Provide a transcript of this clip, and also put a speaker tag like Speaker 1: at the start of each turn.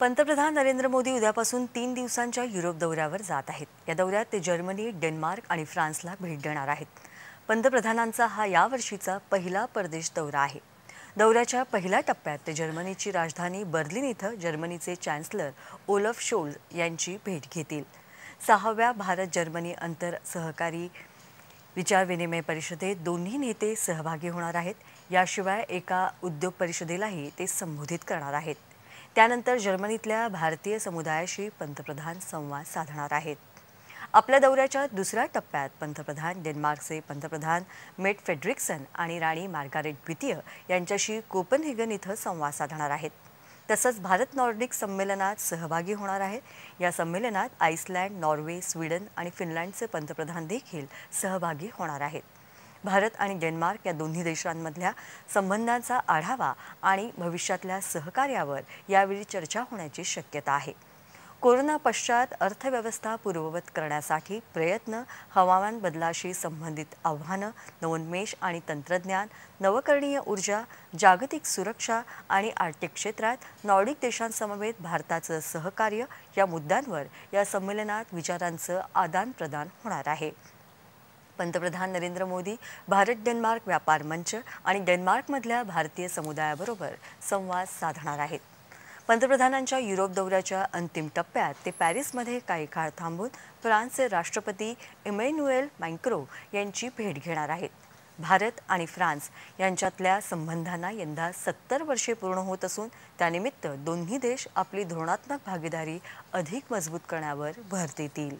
Speaker 1: पंतप्रधान नरेंद्र मोदी उद्यापासून तीन दिवसांच्या युरोप दौऱ्यावर जात आहेत या दौऱ्यात ते जर्मनी डेन्मार्क आणि फ्रान्सला भेट देणार आहेत पंतप्रधानांचा हा यावर्षीचा पहिला परदेश दौरा आहे दौऱ्याच्या पहिल्या टप्प्यात ते जर्मनीची राजधानी बर्लिन इथं जर्मनीचे चॅन्सलर ओलफ शोल यांची भेट घेतील सहाव्या भारत जर्मनी अंतर सहकारी विचारविनिमय परिषदेत दोन्ही नेते सहभागी होणार आहेत याशिवाय एका उद्योग परिषदेलाही ते संबोधित करणार आहेत त्यानंतर जर्मनीतल्या भारतीय समुदायाशी पंतप्रधान संवाद साधणार आहेत आपल्या दौऱ्याच्या दुसऱ्या टप्प्यात पंतप्रधान डेन्मार्कचे पंतप्रधान मेट फेड्रिक्सन आणि राणी मार्गारेट द्वितीय यांच्याशी कोपनहेगन इथं संवाद साधणार आहेत तसंच भारत नॉर्डिक संमेलनात सहभागी होणार आहेत या संमेलनात आईसलँड नॉर्वे स्वीडन आणि फिनलँडचे पंतप्रधान देखील सहभागी होणार आहेत भारत आणि डेन्मार्क या दोन्ही देशांमधल्या संबंधांचा आढावा आणि भविष्यातल्या सहकार्यावर यावेळी चर्चा होण्याची शक्यता आहे कोरोना पश्चात अर्थव्यवस्था पूर्ववत करण्यासाठी प्रयत्न हवामान बदलाशी संबंधित आव्हानं नवोन्मेष आणि तंत्रज्ञान नवकरणीय ऊर्जा जागतिक सुरक्षा आणि आर्थिक क्षेत्रात नॉर्डिक देशांसमवेत भारताचं सहकार्य या मुद्द्यांवर या संमेलनात विचारांचं आदानप्रदान होणार आहे पंतप्रधान नरेंद्र मोदी भारत डेन्मार्क व्यापार मंच आणि डेन्मार्कमधल्या भारतीय समुदायाबरोबर संवाद साधणार आहेत पंतप्रधानांच्या युरोप दौऱ्याच्या अंतिम टप्प्यात ते पॅरिसमध्ये काही काळ थांबून फ्रान्सचे राष्ट्रपती इमॅन्युएल मॅक्रो यांची भेट घेणार आहेत भारत आणि फ्रान्स यांच्यातल्या संबंधांना यंदा सत्तर वर्षे पूर्ण होत असून त्यानिमित्त दोन्ही देश आपली धोरणात्मक भागीदारी अधिक मजबूत करण्यावर भर देतील